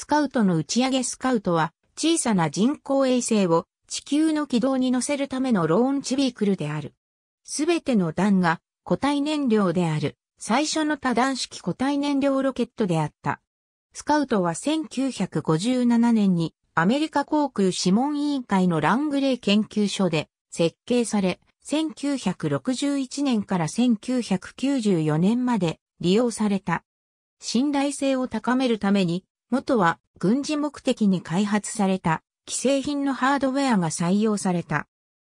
スカウトの打ち上げスカウトは、小さな人工衛星を地球の軌道に乗せるためのローンチビークルである。すべての弾が固体燃料である最初の多段式固体燃料ロケットであった。スカウトは1957年にアメリカ航空諮問委員会のラングレー研究所で設計され、1961年から1994年まで利用された。信頼性を高めるために元は軍事目的に開発された既製品のハードウェアが採用された。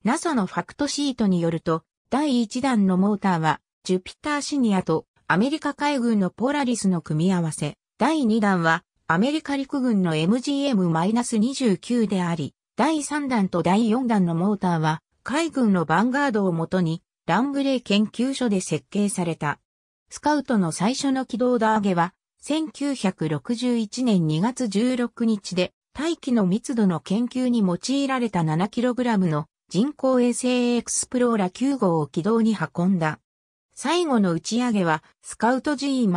NASA のファクトシートによると、第1弾のモーターは、ジュピターシニアとアメリカ海軍のポラリスの組み合わせ。第2弾は、アメリカ陸軍の MGM-29 であり、第3弾と第4弾のモーターは、海軍のバンガードをもとに、ラングレー研究所で設計された。スカウトの最初の軌道打上げは、1961年2月16日で大気の密度の研究に用いられた 7kg の人工衛星エクスプローラ9号を軌道に運んだ。最後の打ち上げはスカウト G-1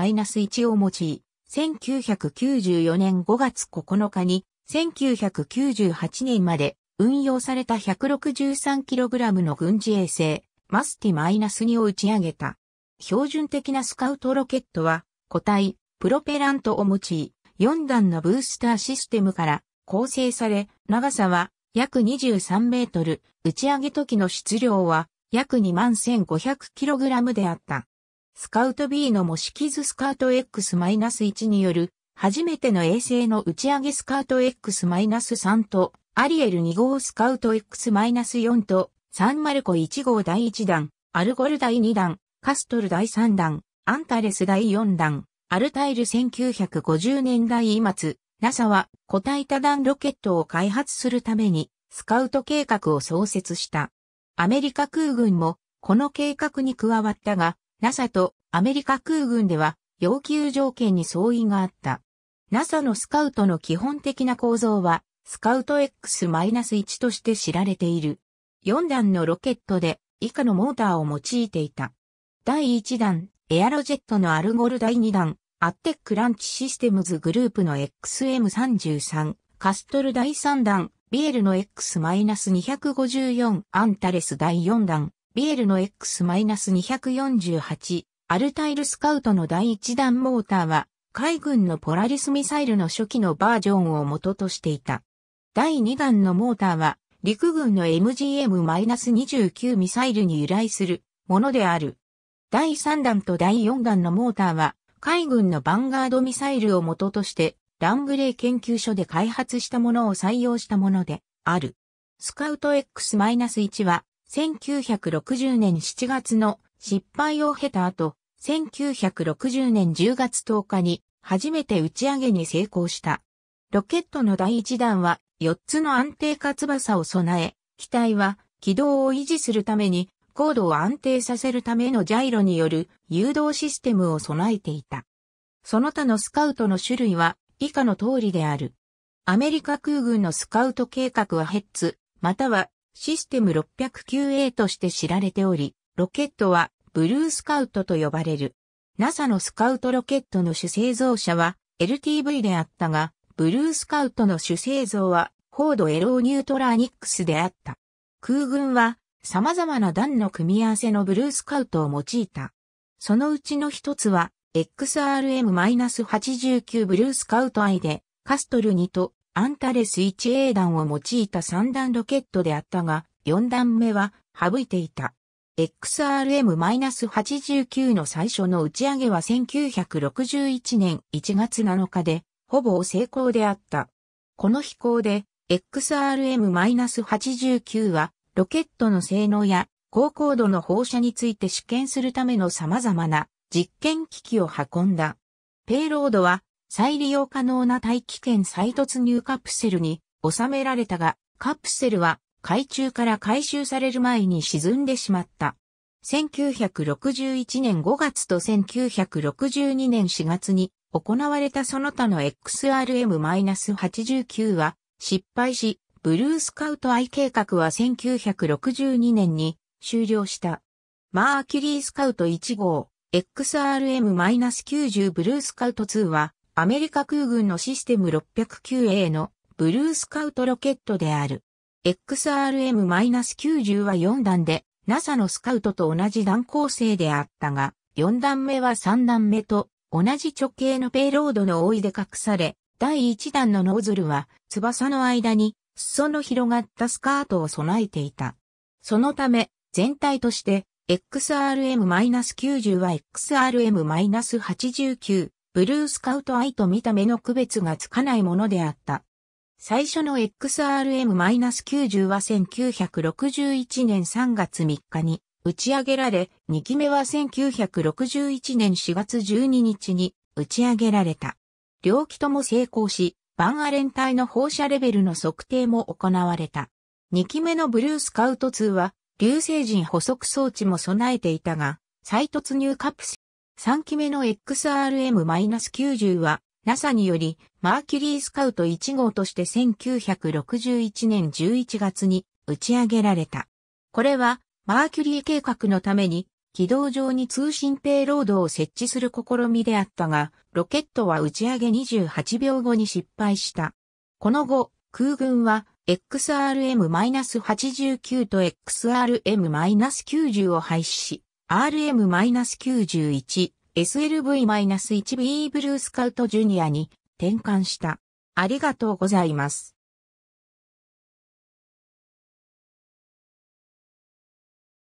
を用い、1994年5月9日に1998年まで運用された 163kg の軍事衛星マスティ -2 を打ち上げた。標準的なスカウトロケットは個体プロペラントを用い、4段のブースターシステムから構成され、長さは約23メートル、打ち上げ時の質量は約2 1 5 0 0ラムであった。スカウト B の模式図スカウト X-1 による初めての衛星の打ち上げスカウト X-3 とアリエル2号スカウト X-4 とサンマルコ1号第1弾、アルゴル第2弾、カストル第3弾、アンタレス第4弾、アルタイル1950年代末、NASA は固体多段ロケットを開発するためにスカウト計画を創設した。アメリカ空軍もこの計画に加わったが、NASA とアメリカ空軍では要求条件に相違があった。NASA のスカウトの基本的な構造は、スカウト X-1 として知られている。4段のロケットで以下のモーターを用いていた。第1段、エアロジェットのアルゴル第2段、アッテックランチシステムズグループの XM33、カストル第3弾、ビエルの X-254、アンタレス第4弾、ビエルの X-248、アルタイルスカウトの第1弾モーターは、海軍のポラリスミサイルの初期のバージョンを元としていた。第2弾のモーターは、陸軍の MGM-29 ミサイルに由来するものである。第3弾と第4弾のモーターは、海軍のヴァンガードミサイルを元として、ラングレー研究所で開発したものを採用したもので、ある。スカウト X-1 は、1960年7月の失敗を経た後、1960年10月10日に初めて打ち上げに成功した。ロケットの第1弾は4つの安定化翼を備え、機体は軌道を維持するために高度を安定させるためのジャイロによる誘導システムを備えていた。その他のスカウトの種類は以下の通りである。アメリカ空軍のスカウト計画はヘッツ、またはシステム 609A として知られており、ロケットはブルースカウトと呼ばれる。NASA のスカウトロケットの主製造者は LTV であったが、ブルースカウトの主製造はフォードエローニュートラーニックスであった。空軍は様々な段の組み合わせのブルースカウトを用いた。そのうちの一つは、XRM-89 ブルースカウト I で、カストル2とアンタレス 1A 弾を用いた3段ロケットであったが、4段目は省いていた。XRM-89 の最初の打ち上げは1961年1月7日で、ほぼ成功であった。この飛行で、XRM-89 はロケットの性能や高高度の放射について試験するための様々な実験機器を運んだ。ペイロードは再利用可能な大気圏再突入カプセルに収められたが、カプセルは海中から回収される前に沈んでしまった。1961年5月と1962年4月に行われたその他の XRM-89 は失敗し、ブルースカウト愛計画は1962年に終了した。マーキュリースカウト1号、XRM-90 ブルースカウト2は、アメリカ空軍のシステム 609A のブルースカウトロケットである。XRM-90 は4段で、NASA のスカウトと同じ段構成であったが、4段目は3段目と同じ直径のペイロードの覆いで隠され、第1段のノズルは翼の間に裾の広がったスカートを備えていた。そのため、全体として、XRM-90 は XRM-89、ブルースカウトアイと見た目の区別がつかないものであった。最初の XRM-90 は1961年3月3日に打ち上げられ、2期目は1961年4月12日に打ち上げられた。両機とも成功し、バンアレン体の放射レベルの測定も行われた。2機目のブルースカウト2は、流星人補足装置も備えていたが、再突入カプシ3機目の XRM-90 は NASA によりマーキュリースカウト1号として1961年11月に打ち上げられた。これはマーキュリー計画のために軌道上に通信ペイロードを設置する試みであったが、ロケットは打ち上げ28秒後に失敗した。この後、空軍は XRM-89 と XRM-90 を廃止し、RM-91、SLV-1B ブルースカウトジュニアに転換した。ありがとうございます。